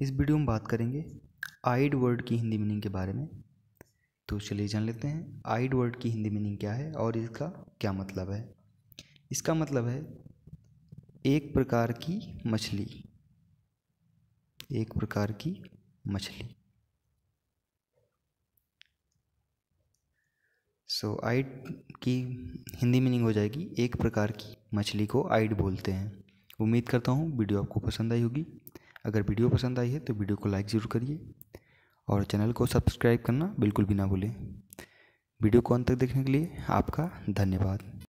इस वीडियो में बात करेंगे आइड वर्ड की हिंदी मीनिंग के बारे में तो चलिए जान लेते हैं आइड वर्ड की हिंदी मीनिंग क्या है और इसका क्या मतलब है इसका मतलब है एक प्रकार की मछली एक प्रकार की मछली सो so, आइड की हिंदी मीनिंग हो जाएगी एक प्रकार की मछली को आइड बोलते हैं उम्मीद करता हूँ वीडियो आपको पसंद आई होगी अगर वीडियो पसंद आई है तो वीडियो को लाइक ज़रूर करिए और चैनल को सब्सक्राइब करना बिल्कुल भी ना भूलें वीडियो को अंत तक देखने के लिए आपका धन्यवाद